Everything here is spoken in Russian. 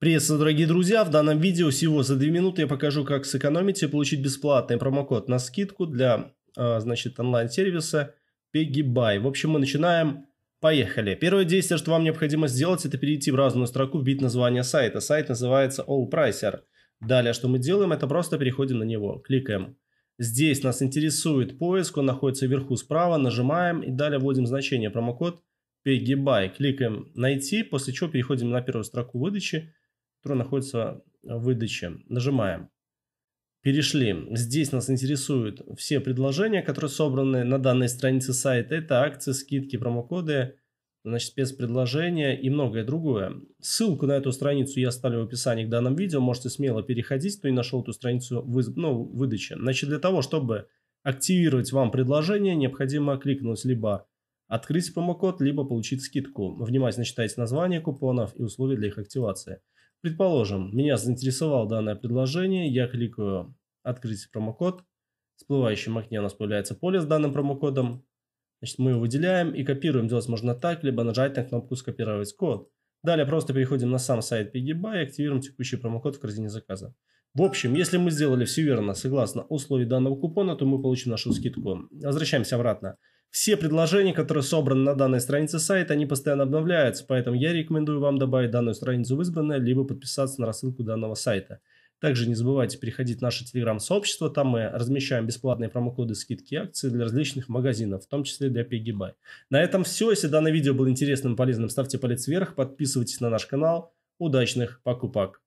Приветствую, дорогие друзья! В данном видео всего за 2 минуты я покажу, как сэкономить и получить бесплатный промокод на скидку для а, значит, онлайн-сервиса PiggyBuy. В общем, мы начинаем. Поехали. Первое действие, что вам необходимо сделать, это перейти в разную строку, вбить название сайта. Сайт называется AllPricer. Далее, что мы делаем, это просто переходим на него, кликаем. Здесь нас интересует поиск, он находится вверху справа, нажимаем и далее вводим значение промокод PiggyBuy. Кликаем «Найти», после чего переходим на первую строку выдачи которая находится э, в выдаче. Нажимаем. Перешли. Здесь нас интересуют все предложения, которые собраны на данной странице сайта. Это акции, скидки, промокоды, значит, спецпредложения и многое другое. Ссылку на эту страницу я оставлю в описании к данному видео. Можете смело переходить, кто не нашел эту страницу в вы... ну, выдаче. Значит, для того, чтобы активировать вам предложение, необходимо кликнуть либо Открыть промокод, либо получить скидку. Внимательно читайте название купонов и условия для их активации. Предположим, меня заинтересовало данное предложение, я кликаю «Открыть промокод». В всплывающем окне у нас появляется поле с данным промокодом. Значит, мы его выделяем и копируем. Делать можно так, либо нажать на кнопку «Скопировать код». Далее просто переходим на сам сайт PiggyBuy и активируем текущий промокод в корзине заказа. В общем, если мы сделали все верно, согласно условий данного купона, то мы получим нашу скидку. Возвращаемся обратно. Все предложения, которые собраны на данной странице сайта, они постоянно обновляются, поэтому я рекомендую вам добавить данную страницу в избранное, либо подписаться на рассылку данного сайта. Также не забывайте переходить в наше телеграм-сообщество, там мы размещаем бесплатные промокоды, скидки и акции для различных магазинов, в том числе для Peggy На этом все. Если данное видео было интересным и полезным, ставьте палец вверх, подписывайтесь на наш канал. Удачных покупок!